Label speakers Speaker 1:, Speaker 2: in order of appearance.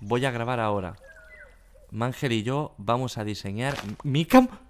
Speaker 1: voy a grabar ahora. Mangel y yo vamos a diseñar mi cam...